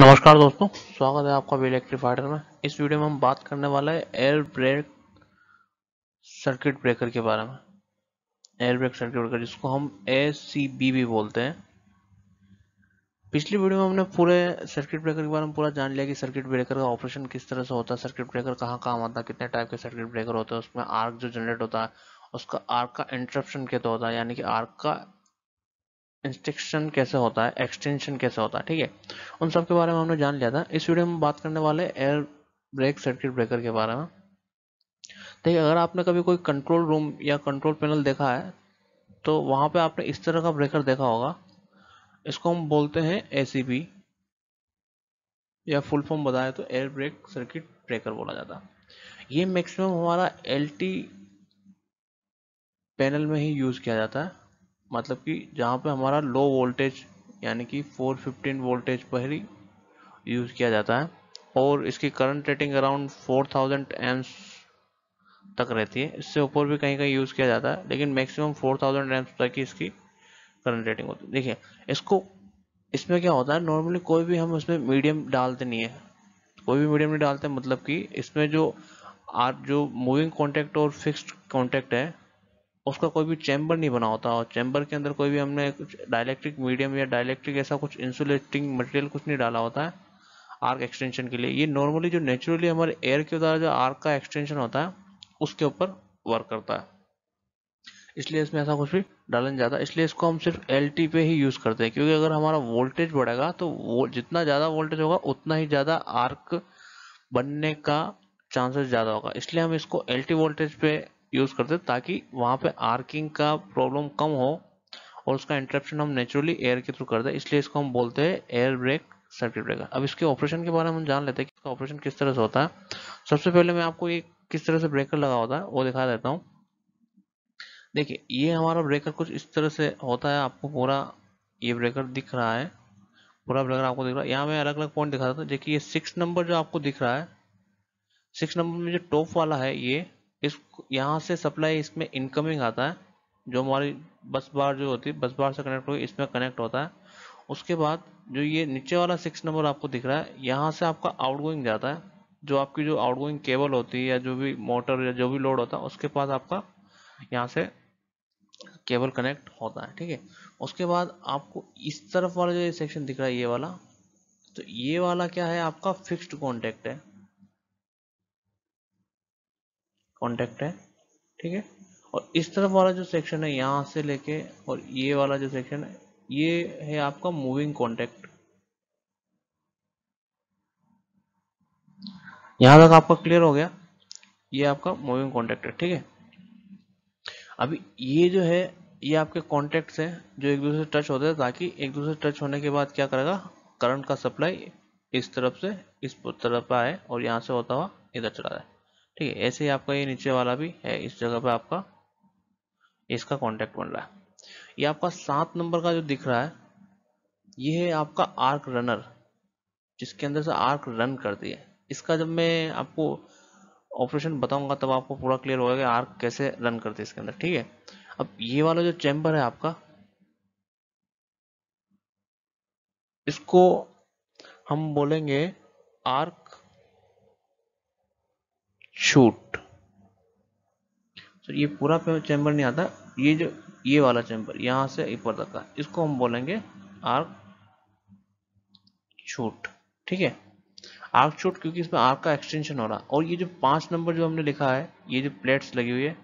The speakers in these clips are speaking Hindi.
नमस्कार दोस्तों स्वागत है आपका वी इलेक्ट्रीफाइडर में इस वीडियो में हम बात करने वाला है एयर ब्रेक सर्किट ब्रेकर के बारे में एयर ब्रेक सर्किट ब्रेकर जिसको हम एसीबी भी बोलते हैं पिछली वीडियो में हमने पूरे सर्किट ब्रेकर के बारे में पूरा जान लिया कि सर्किट ब्रेकर का ऑपरेशन किस तरह से होता है सर्किट ब्रेकर कहाँ काम आता है कितने टाइप के सर्किट ब्रेकर होते हैं उसमें आर्क जो जनरेट होता है उसका आर्क का इंटरप्शन क्या होता है यानी कि आर्क का इंस्ट्रक्शन कैसे होता है एक्सटेंशन कैसे होता है ठीक है उन सब के बारे में हमने जान लिया था इस वीडियो में बात करने वाले एयर ब्रेक सर्किट ब्रेकर के बारे में देखिए अगर आपने कभी कोई कंट्रोल रूम या कंट्रोल पैनल देखा है तो वहाँ पे आपने इस तरह का ब्रेकर देखा होगा इसको हम बोलते हैं ए या फुल फॉर्म बताए तो एयर ब्रेक सर्किट ब्रेकर बोला जाता ये मैक्सिमम हमारा एल पैनल में ही यूज़ किया जाता है मतलब कि जहाँ पे हमारा लो वोल्टेज यानी कि 415 वोल्टेज पर ही यूज़ किया जाता है और इसकी करंट रेटिंग अराउंड 4000 थाउजेंड तक रहती है इससे ऊपर भी कहीं कहीं यूज़ किया जाता है लेकिन मैक्सिमम 4000 थाउजेंड तक ही इसकी करंट रेटिंग होती है देखिए इसको इसमें क्या होता है नॉर्मली कोई भी हम इसमें मीडियम डालते नहीं है कोई भी मीडियम नहीं डालते मतलब कि इसमें जो आर जो मूविंग कॉन्टैक्ट और फिक्स्ड कॉन्टैक्ट है उसका कोई भी चैम्बर नहीं बना होता और चैम्बर के अंदर कोई भी हमने कुछ डायलैक्ट्रिक मीडियम या डायलैक्ट्रिक ऐसा कुछ इंसुलेटिंग मटेरियल कुछ नहीं डाला होता है आर्क एक्सटेंशन के लिए ये नॉर्मली जो नेचुरली हमारे एयर के द्वारा जो आर्क का एक्सटेंशन होता है उसके ऊपर वर्क करता है इसलिए इसमें ऐसा कुछ भी डाला नहीं जाता इसलिए इसको हम सिर्फ एल पे ही यूज़ करते हैं क्योंकि अगर हमारा वोल्टेज बढ़ेगा तो वो जितना ज़्यादा वोल्टेज होगा उतना ही ज़्यादा आर्क बनने का चांसेस ज़्यादा होगा इसलिए हम इसको एल वोल्टेज पे यूज़ करते ताकि वहां पे आर्किंग का प्रॉब्लम कम हो और उसका इंटरप्शन हम नेचुरली एयर के थ्रू कर दे इसलिए इसको हम बोलते हैं एयर ब्रेक सर्किट ब्रेकर अब इसके ऑपरेशन के बारे में हम जान लेते हैं कि इसका ऑपरेशन किस तरह से होता है सबसे पहले मैं आपको ये किस तरह से ब्रेकर लगा होता है वो दिखा देता हूँ देखिए ये हमारा ब्रेकर कुछ इस तरह से होता है आपको पूरा ये ब्रेकर दिख रहा है पूरा ब्रेकर आपको दिख रहा है यहाँ मैं अलग अलग पॉइंट दिखा देता हूँ देखिए ये सिक्स नंबर जो आपको दिख रहा है सिक्स नंबर में जो टॉप वाला है ये इस यहाँ से सप्लाई इसमें इनकमिंग आता है जो हमारी बस बार जो होती है बस बार से कनेक्ट होगी इसमें कनेक्ट होता है उसके बाद जो ये नीचे वाला सिक्स नंबर आपको दिख रहा है यहाँ से आपका आउटगोइंग जाता है जो आपकी जो आउटगोइंग केबल होती है या जो भी मोटर या जो भी लोड होता है उसके पास आपका यहाँ से केबल कनेक्ट होता है ठीक है उसके बाद आपको इस तरफ वाला जो ये सेक्शन दिख रहा है ये वाला तो ये वाला क्या है आपका फिक्स्ड कॉन्टैक्ट है कॉन्टेक्ट है ठीक है और इस तरफ वाला जो सेक्शन है यहाँ से लेके और ये वाला जो सेक्शन है ये है आपका मूविंग कॉन्टेक्ट यहां तक आपका क्लियर हो गया ये आपका मूविंग कॉन्टेक्ट है ठीक है अभी ये जो है ये आपके कॉन्टेक्ट हैं जो एक दूसरे से टच होते हैं ताकि एक दूसरे से टच होने के बाद क्या करेगा करंट का सप्लाई इस तरफ से इस तरफ आए और यहां से होता हुआ इधर चला जाए ठीक है ऐसे ही आपका ये नीचे वाला भी है इस जगह पे आपका इसका कॉन्टेक्ट बन रहा है ये आपका सात नंबर का जो दिख रहा है ये है आपका आर्क रनर जिसके अंदर से आर्क रन करती है इसका जब मैं आपको ऑपरेशन बताऊंगा तब आपको पूरा क्लियर होगा कि आर्क कैसे रन करती है इसके अंदर ठीक है अब ये वाला जो चैम्बर है आपका इसको हम बोलेंगे आर्क शूट तो ये पूरा चैम्बर नहीं आता ये जो ये वाला चैम्बर यहां से ऊपर तक का इसको हम बोलेंगे आर्क छूट ठीक है आर्क छूट क्योंकि इसमें आर्क का एक्सटेंशन हो रहा और ये जो पांच नंबर जो हमने लिखा है ये जो प्लेट्स लगी हुई है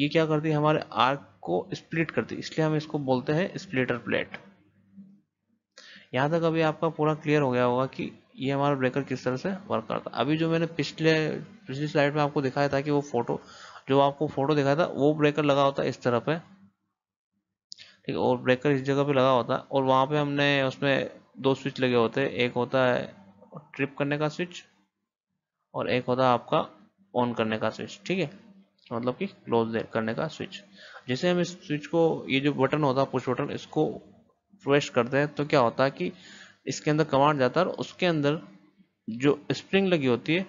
ये क्या करती है हमारे आर्क को स्प्लिट करती है इसलिए हम इसको बोलते हैं स्प्लिटर प्लेट यहां तक अभी आपका पूरा क्लियर हो गया होगा कि ये हमारा ब्रेकर किस तरह से वर्क करता है अभी जो मैंने पिछले पिछली स्लाइड में आपको दिखाया था कि वो फोटो जो आपको फोटो दिखाया था वो ब्रेकर लगा होता है इस तरह पे ठीक है और ब्रेकर इस जगह पे लगा होता है और वहाँ पे हमने उसमें दो स्विच लगे होते हैं एक होता है ट्रिप करने का स्विच और एक होता है आपका ऑन करने का स्विच ठीक है मतलब कि क्लोज करने का स्विच जैसे हम इस स्विच को ये जो बटन होता है पुश बटन इसको प्रवेश करते हैं तो क्या होता है कि इसके अंदर कमांड जाता है और उसके अंदर जो स्प्रिंग लगी होती है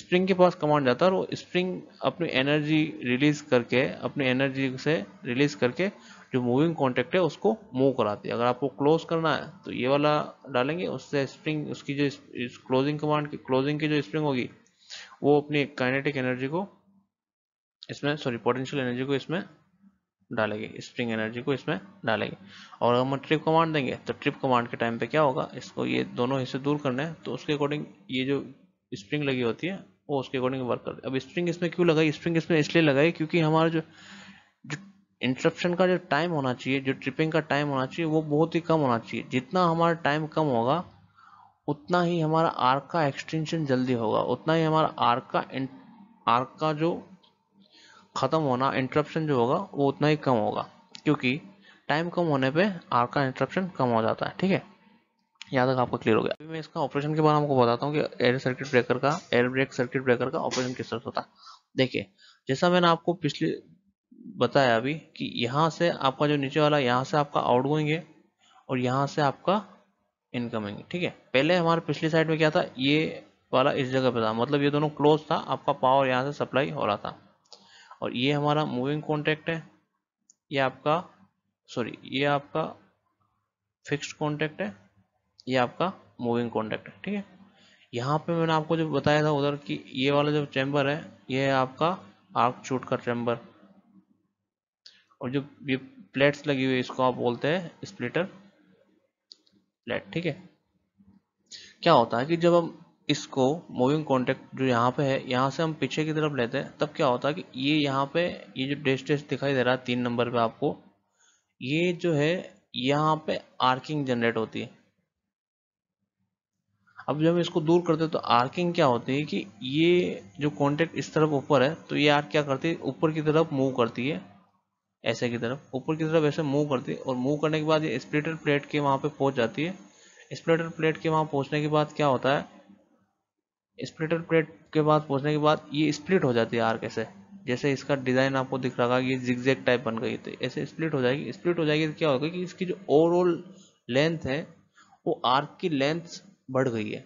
स्प्रिंग के पास कमांड जाता है और वो स्प्रिंग अपनी एनर्जी रिलीज करके अपनी एनर्जी से रिलीज करके जो मूविंग कॉन्टेक्ट है उसको मूव कराती है अगर आपको क्लोज करना है तो ये वाला डालेंगे उससे स्प्रिंग उसकी जो क्लोजिंग कमांड की क्लोजिंग की जो स्प्रिंग होगी वो अपनी काइनेटिक एनर्जी को इसमें सॉरी पोटेंशियल एनर्जी को इसमें डालेंगे स्प्रिंग एनर्जी को इसमें डालेंगे और अगर हम ट्रिप कमांड देंगे तो ट्रिप कमांड के टाइम पे क्या होगा इसको ये दोनों हिस्से दूर करने हैं तो उसके अकॉर्डिंग ये जो स्प्रिंग लगी होती है वो उसके अकॉर्डिंग वर्क करती है अब स्प्रिंग इसमें क्यों लगाई स्प्रिंग इसमें इसलिए लगाई क्योंकि हमारा जो जो इंटरप्शन का जो टाइम होना चाहिए जो ट्रिपिंग का टाइम होना चाहिए वो बहुत ही कम होना चाहिए जितना हमारा टाइम कम होगा उतना ही हमारा आर्क का एक्सटेंशन जल्दी होगा उतना ही हमारा आर्क का आर्क का जो ख़त्म होना इंटरप्शन जो होगा वो उतना ही कम होगा क्योंकि टाइम कम होने पे का इंटरप्शन कम हो जाता है ठीक है यहाँ तक आपको क्लियर हो गया अभी मैं इसका ऑपरेशन के बारे में आपको बताता हूँ कि एयर सर्किट ब्रेकर का एयर ब्रेक सर्किट ब्रेकर का ऑपरेशन किस तरह होता है देखिए जैसा मैंने आपको पिछले बताया अभी कि यहाँ से आपका जो नीचे वाला यहाँ से आपका आउट गोइंग है और यहाँ से आपका इनकमिंग है ठीक है पहले हमारे पिछली साइड में क्या था ये वाला इस जगह पे था मतलब ये दोनों क्लोज था आपका पावर यहाँ से सप्लाई हो रहा था और ये हमारा मूविंग कॉन्टैक्ट है ये आपका सॉरी ये आपका फिक्स्ड कॉन्टैक्ट है ये आपका मूविंग कॉन्टैक्ट है ठीक है यहाँ पे मैंने आपको जो बताया था उधर कि ये वाला जो चैम्बर है ये है आपका आर्क चूट का चैम्बर और जो ये प्लेट्स लगी हुई है इसको आप बोलते हैं स्प्लिटर प्लेट ठीक है क्या होता है कि जब हम इसको मूविंग कॉन्टेक्ट जो यहाँ पे है यहाँ से हम पीछे की तरफ लेते हैं तब क्या होता है कि ये यहाँ पे ये जो डेस्ट डेस्ट दिखाई दे रहा है तीन नंबर पे आपको ये जो है यहाँ पे आर्किंग जनरेट होती है अब जब इसको दूर करते हैं तो आर्किंग क्या होती है कि ये जो कॉन्टेक्ट इस तरफ ऊपर है तो ये आर्क क्या करती है ऊपर की तरफ मूव करती है ऐसे की तरफ ऊपर की तरफ ऐसे मूव करती है और मूव करने के बाद ये स्प्लिटर प्लेट के वहाँ पे पहुँच जाती है स्प्लिटर प्लेट के वहाँ पहुँचने के बाद क्या होता है स्प्लिटर प्लेट के बाद पहुंचने के बाद ये स्प्लिट हो जाती है आर कैसे जैसे इसका डिज़ाइन आपको दिख रहा था ये जिगजैग टाइप बन गई थी तो ऐसे स्प्लिट हो जाएगी स्प्लिट हो जाएगी तो क्या होगा कि इसकी जो ओवरऑल लेंथ है वो आर्क की लेंथ बढ़ गई है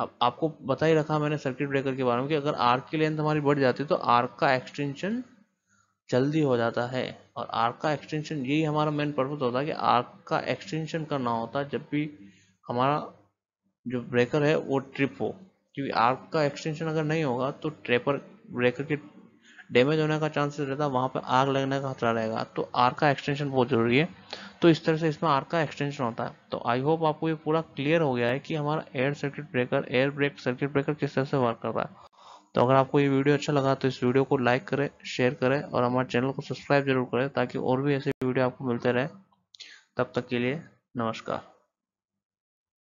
अब आपको बता ही रखा मैंने सर्किट ब्रेकर के बारे में कि अगर आर्क की लेंथ हमारी बढ़ जाती है तो आर्क का एक्सटेंशन जल्दी हो जाता है और आर्क का एक्सटेंशन यही हमारा मेन पर्पज होता है कि आर्क का एक्सटेंशन करना होता है जब भी हमारा जो ब्रेकर है वो ट्रिप हो क्योंकि आर्क का एक्सटेंशन अगर नहीं होगा तो ट्रेपर ब्रेकर के डैमेज होने का चांसेस रहता है वहाँ पर आग लगने का खतरा रहेगा तो आर का एक्सटेंशन बहुत ज़रूरी है तो इस तरह से इसमें आर का एक्सटेंशन होता है तो आई होप आपको ये पूरा क्लियर हो गया है कि हमारा air circuit breaker air break circuit breaker किस तरह से वर्क कर रहा है तो अगर आपको ये वीडियो अच्छा लगा तो इस वीडियो को लाइक करें शेयर करें और हमारे चैनल को सब्सक्राइब जरूर करें ताकि और भी ऐसे वीडियो आपको मिलते रहे तब तक के लिए नमस्कार